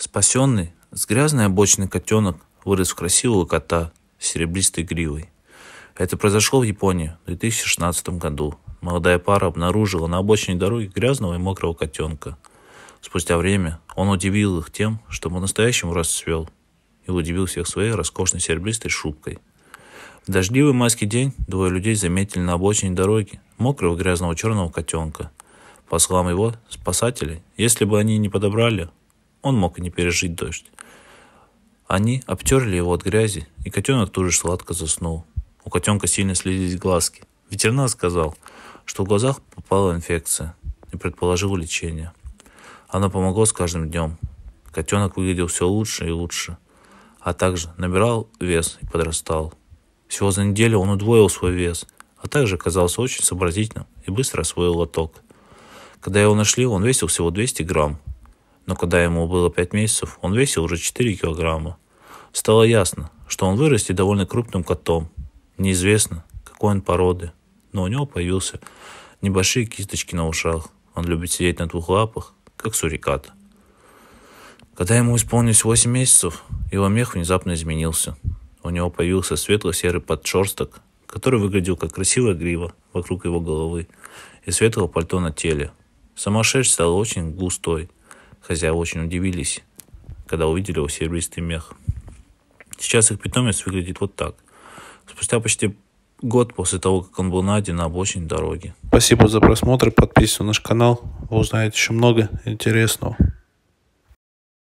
Спасенный, с грязной обочины котенок вырос в красивого кота с серебристой гривой. Это произошло в Японии в 2016 году. Молодая пара обнаружила на обочине дороги грязного и мокрого котенка. Спустя время он удивил их тем, что по-настоящему расцвел и удивил всех своей роскошной серебристой шубкой. В дождливый майский день двое людей заметили на обочине дороги мокрого грязного черного котенка. По словам его спасателей, если бы они не подобрали он мог и не пережить дождь. Они обтерли его от грязи, и котенок тут же сладко заснул. У котенка сильно слезились глазки. Ветеринар сказал, что в глазах попала инфекция и предположил лечение. Оно помогло с каждым днем. Котенок выглядел все лучше и лучше, а также набирал вес и подрастал. Всего за неделю он удвоил свой вес, а также оказался очень сообразительным и быстро освоил лоток. Когда его нашли, он весил всего 200 грамм, но когда ему было 5 месяцев, он весил уже 4 килограмма. Стало ясно, что он вырастет довольно крупным котом. Неизвестно, какой он породы, но у него появился небольшие кисточки на ушах. Он любит сидеть на двух лапах, как сурикат. Когда ему исполнилось 8 месяцев, его мех внезапно изменился. У него появился светло-серый подшерсток, который выглядел как красивая грива вокруг его головы и светлого пальто на теле. Сама шерсть стала очень густой, Хозяева очень удивились, когда увидели его серебристый мех. Сейчас их питомец выглядит вот так. Спустя почти год после того, как он был найден на обочине дороги. Спасибо за просмотр, подписывайтесь на наш канал, вы узнаете еще много интересного.